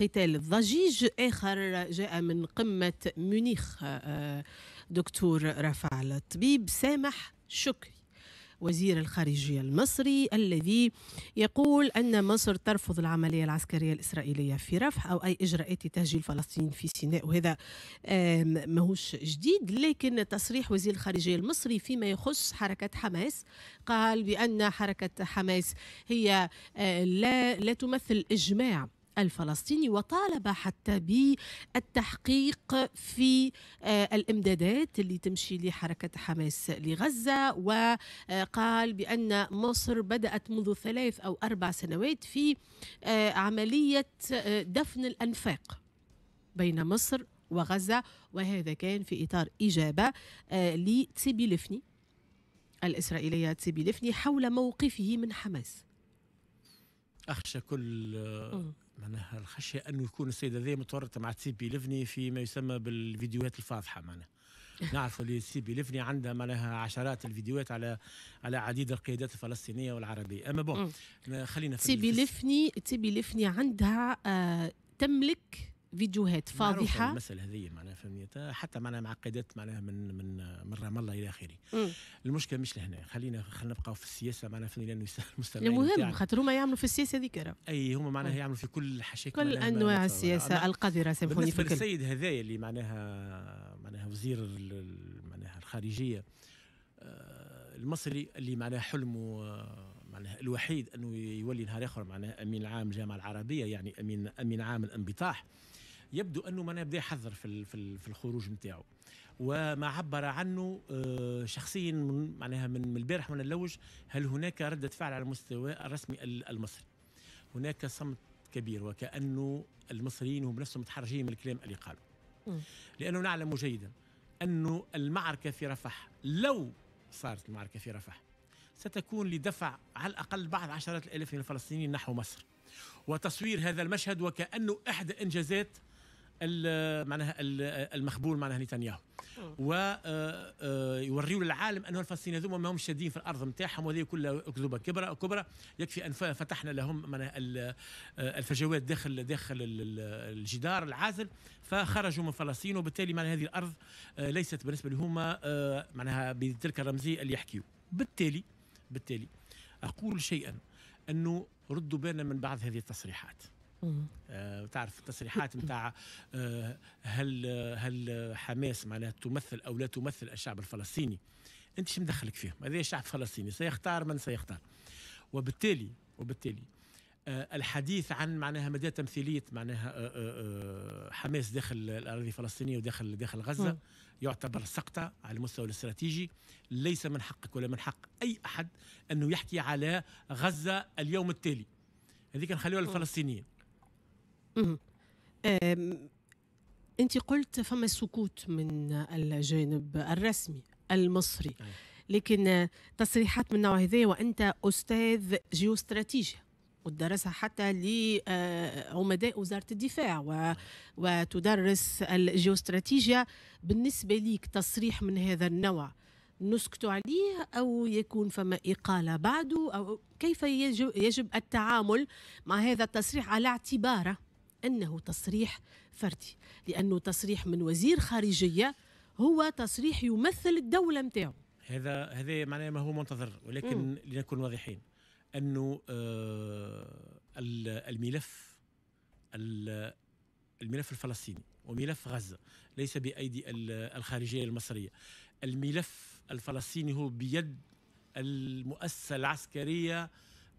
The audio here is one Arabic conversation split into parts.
قتال الضجيج آخر جاء من قمة ميونيخ آه، دكتور رفع الطبيب سامح شكري وزير الخارجية المصري الذي يقول أن مصر ترفض العملية العسكرية الإسرائيلية في رفح أو أي إجراءات تهجير فلسطين في سيناء وهذا ماهوش جديد لكن تصريح وزير الخارجية المصري فيما يخص حركة حماس قال بأن حركة حماس هي آه، لا, لا تمثل إجماع الفلسطيني وطالب حتى بالتحقيق في آه، الامدادات اللي تمشي لحركة حماس لغزة وقال بأن مصر بدأت منذ ثلاث أو أربع سنوات في آه، عملية آه، دفن الأنفاق بين مصر وغزة وهذا كان في إطار إجابة لتسيبي لفني الإسرائيلية تسيبي لفني حول موقفه من حماس أخشى كل معناها الخشيه انه يكون السيد هذا متورطه مع تسيبي لفني فيما يسمى بالفيديوهات الفاضحه معناها نعرف اللي تسيبي لفني عندها معناها عشرات الفيديوهات على على عديد القيادات الفلسطينيه والعربيه اما بون خلينا في تسيبي لفني تسيبي لفني عندها آه تملك فيديوهات فاضحه المساله هذه معناها فهمت حتى معناها معقدات معناها من من من رام الله الى اخره المشكله مش لهنا خلينا خلينا نبقاو في السياسه معناها فهمني لانه المستمعين المهم خاطر هما يعملوا في السياسه ذيك اي هما معناها آه. يعملوا في كل حشيك كل انواع السياسه القذره سامحوني بالنسبه السيد هذايا اللي معناها معناها وزير معناها الخارجيه آه، المصري اللي معناها حلمه آه، الوحيد انه يولي نهار اخر معناها امين عام الجامعه العربيه يعني امين امين عام الانبطاح يبدو انه ما بدا يحذر في في الخروج نتاعو وما عبر عنه آه، شخصيا من معناها من البارح من اللوج هل هناك رده فعل على المستوى الرسمي المصري هناك صمت كبير وكانه المصريين هم نفسهم متحرجين من الكلام اللي قالوا لانه نعلم جيدا انه المعركه في رفح لو صارت المعركه في رفح ستكون لدفع على الأقل بعض عشرات الآلاف من الفلسطينيين نحو مصر وتصوير هذا المشهد وكأنه إحدى إنجازات معناها المخبول معناها نتنياهو ويوريوا آه، آه، للعالم أن الفلسطينيين هذوما ما هم شادين في الارض نتاعهم وهذه كلها اكذوبه كبرى كبرى يكفي ان فتحنا لهم آه، الفجوات داخل داخل الجدار العازل فخرجوا من فلسطين وبالتالي معناها هذه الارض ليست بالنسبه لهم معناها بتلك الرمزيه اللي يحكيوا بالتالي بالتالي أقول شيئا أنه ردوا بالنا من بعض هذه التصريحات آه تعرف التصريحات نتاع آه هل هل حماس معناها تمثل او لا تمثل الشعب الفلسطيني انت شو مدخلك فيهم هذا الشعب الفلسطيني سيختار من سيختار وبالتالي وبالتالي آه، الحديث عن معناها مدى تمثيليه معناها آه، آه، حماس داخل الاراضي الفلسطينيه وداخل داخل غزه يعتبر سقطه على المستوى الاستراتيجي ليس من حقك ولا من حق اي احد انه يحكي على غزه اليوم التالي هذيك نخليوها للفلسطينيين انت قلت فما سكوت من الجانب الرسمي المصري لكن تصريحات من نوع هذا وانت استاذ جيوستراتيجيا وتدرسها حتى لعمداء آه، وزارة الدفاع وتدرس الجيوستراتيجيا بالنسبة ليك تصريح من هذا النوع نسكت عليه أو يكون فما إقالة بعده أو كيف يجب, يجب التعامل مع هذا التصريح على اعتباره أنه تصريح فردي لأنه تصريح من وزير خارجية هو تصريح يمثل الدولة متاعه هذا هذا معناه ما هو منتظر ولكن لنكون واضحين انه آه، الملف الملف الفلسطيني وملف غزه ليس بايدي الخارجيه المصريه الملف الفلسطيني هو بيد المؤسسه العسكريه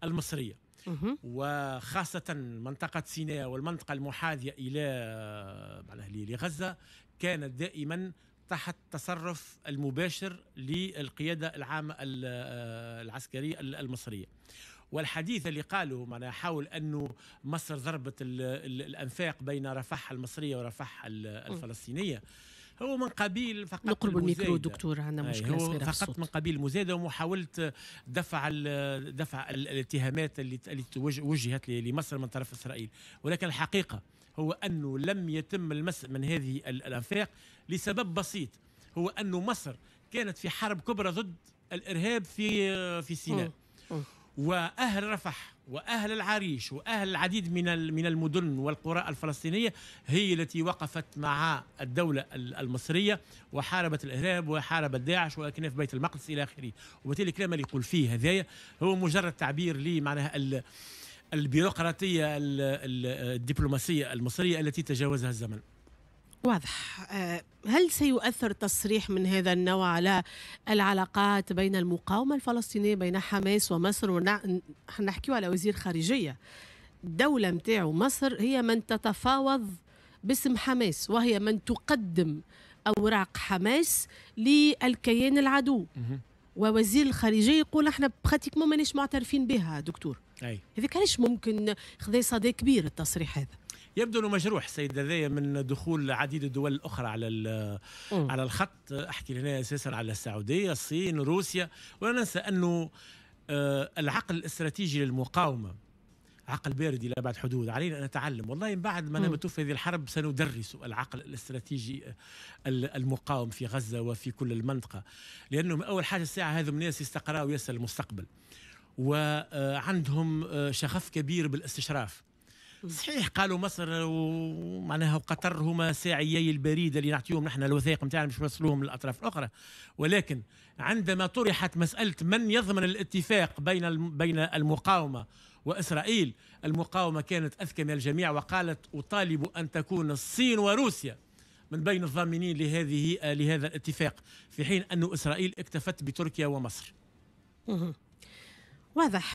المصريه وخاصة منطقة سيناء والمنطقة المحاذية إلى لغزة كانت دائما تحت تصرف المباشر للقيادة العامة آه، العسكرية المصرية والحديث اللي قالوا معناها حاول أنه مصر ضربت الأنفاق بين رفح المصرية ورفح الفلسطينية هو من قبيل فقط نقرب الميكرو دكتور عندنا مشكله صغيره فقط من قبيل مزايده ومحاوله دفع دفع الاتهامات اللي وجهت لمصر من طرف اسرائيل ولكن الحقيقه هو أنه لم يتم المسح من هذه الأنفاق لسبب بسيط هو أنه مصر كانت في حرب كبرى ضد الإرهاب في في سيناء وأهل رفح وأهل العريش وأهل العديد من من المدن والقرى الفلسطينية هي التي وقفت مع الدولة المصرية وحاربت الإرهاب وحاربت داعش وأكناف بيت المقدس إلى آخره وبالتالي الكلام اللي يقول فيه هذايا هو مجرد تعبير لي معناها البيروقراطيه الدبلوماسيه المصريه التي تجاوزها الزمن واضح آه، هل سيؤثر تصريح من هذا النوع على العلاقات بين المقاومه الفلسطينيه بين حماس ومصر ونحكيو على وزير خارجيه الدوله نتاعو مصر هي من تتفاوض باسم حماس وهي من تقدم اوراق حماس للكيان العدو ووزير الخارجيه يقول احنا براتيكمون مانيش معترفين بها دكتور اي هذيك علاش ممكن خذا صدى كبير التصريح هذا يبدو انه مجروح السيد هذايا من دخول عديد الدول الاخرى على على الخط احكي هنا اساسا على السعوديه الصين روسيا ولا ننسى انه العقل الاستراتيجي للمقاومه عقل بارد الى ابعد حدود، علينا ان نتعلم، والله من بعد ما نمت هذه الحرب سندرس العقل الاستراتيجي المقاوم في غزه وفي كل المنطقه، لانه اول حاجه الساعه هذو الناس يستقراوا ويسال المستقبل. وعندهم آه، شغف كبير بالاستشراف. صحيح قالوا مصر ومعناها وقطر هما ساعيي البريد اللي نعطيهم نحن الوثائق نتاعنا باش نوصلوهم للاطراف الاخرى ولكن عندما طرحت مساله من يضمن الاتفاق بين بين المقاومه وإسرائيل المقاومة كانت أذكى من الجميع وقالت أطالب أن تكون الصين وروسيا من بين الضامنين لهذه لهذا الاتفاق في حين أن إسرائيل اكتفت بتركيا ومصر واضح